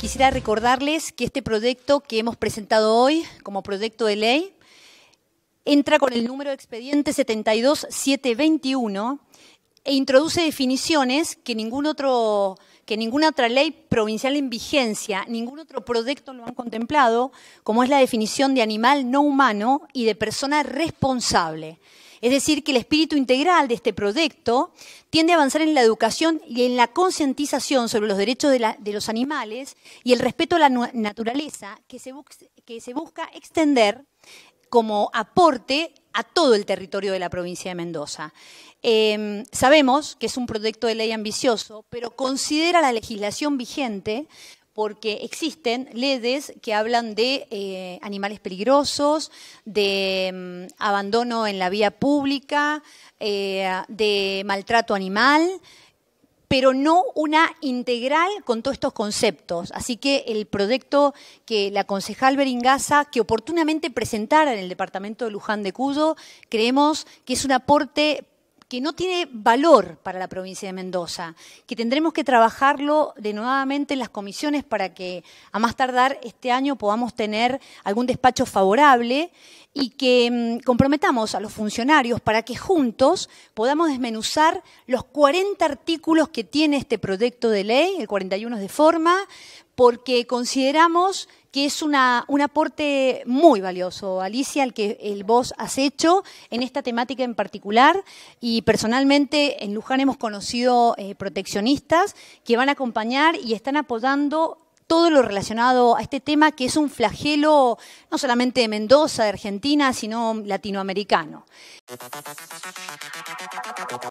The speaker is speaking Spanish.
quisiera recordarles que este proyecto que hemos presentado hoy como proyecto de ley entra con el número de expediente 72721 e introduce definiciones que ningún otro que ninguna otra ley provincial en vigencia, ningún otro proyecto lo han contemplado, como es la definición de animal no humano y de persona responsable. Es decir, que el espíritu integral de este proyecto tiende a avanzar en la educación y en la concientización sobre los derechos de, los animales y el respeto a la naturaleza que se, busca extender como aporte a todo el territorio de la provincia de Mendoza. Em, sabemos que es un proyecto de ley ambicioso, pero considera la legislación vigente porque existen ledes que hablan de eh, animales peligrosos, de mm, abandono en la vía pública, eh, de maltrato animal pero no una integral con todos estos conceptos. Así que el proyecto que la concejal Beringaza, que oportunamente presentara en el departamento de Luján de Cuyo, creemos que es un aporte que no tiene valor para la provincia de Mendoza, que tendremos que trabajarlo de nuevamente en las comisiones para que a más tardar este año podamos tener algún despacho favorable y que mm, comprometamos a los funcionarios para que juntos podamos desmenuzar los 40 artículos que tiene este proyecto de ley, el 41 es de forma, porque consideramos que es un aporte muy valioso, Alicia, el que el vos has hecho en esta temática en particular. Y personalmente en Luján hemos conocido eh, proteccionistas que van a acompañar y están apoyando todo lo relacionado a este tema que es un flagelo no solamente de Mendoza, de Argentina, sino latinoamericano.